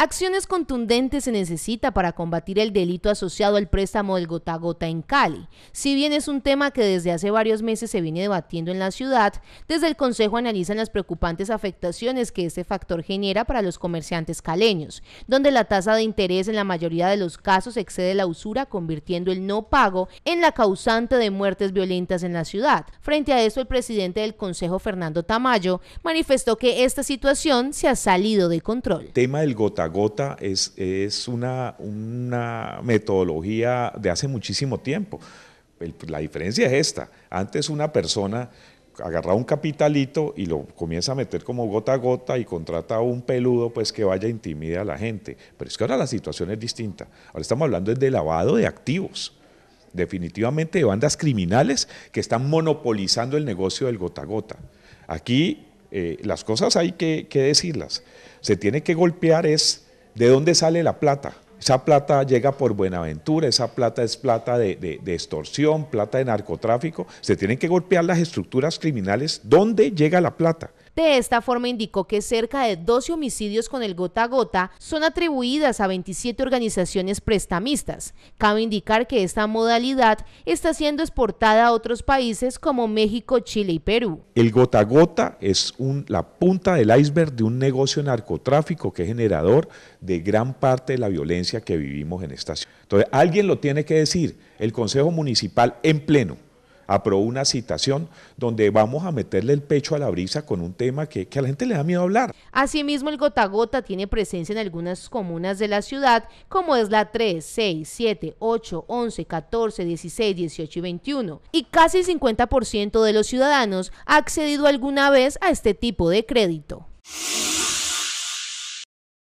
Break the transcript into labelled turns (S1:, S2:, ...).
S1: Acciones contundentes se necesita para combatir el delito asociado al préstamo del gota gota en Cali. Si bien es un tema que desde hace varios meses se viene debatiendo en la ciudad, desde el Consejo analizan las preocupantes afectaciones que este factor genera para los comerciantes caleños, donde la tasa de interés en la mayoría de los casos excede la usura, convirtiendo el no pago en la causante de muertes violentas en la ciudad. Frente a eso, el presidente del Consejo, Fernando Tamayo, manifestó que esta situación se ha salido
S2: de control. tema del gota gota es, es una, una metodología de hace muchísimo tiempo. la diferencia es esta. Antes una persona agarraba un capitalito y lo comienza a meter como gota a gota y contrata a un peludo pues que vaya intimidar a la gente. Pero es que ahora la situación es distinta. Ahora estamos hablando de lavado de activos. Definitivamente de bandas criminales que están monopolizando el negocio del gota a gota. Eh, las cosas hay que, decirlas. Se tiene que golpear es de dónde sale la plata. Esa plata llega por Buenaventura, esa plata es plata de, de extorsión, plata de narcotráfico. Se tienen que golpear las estructuras criminales. ¿Dónde llega la plata?
S1: De esta forma indicó que cerca de 12 homicidios con el gota gota son atribuidas a 27 organizaciones prestamistas. Cabe indicar que esta modalidad está siendo exportada a otros países como México, Chile y Perú.
S2: El gota gota es la punta del iceberg de un negocio narcotráfico que es generador de gran parte de la violencia que vivimos en esta ciudad. Entonces, alguien lo tiene que decir, el Consejo Municipal en pleno aprobó una citación donde vamos a meterle el pecho a la brisa con un tema que, a la gente le da miedo hablar.
S1: Asimismo, el gotagota tiene presencia en algunas comunas de la ciudad, como es la 3, 6, 7, 8, 11, 14, 16, 18 y 21. Y casi el 50% de los ciudadanos ha accedido alguna vez a este tipo de crédito.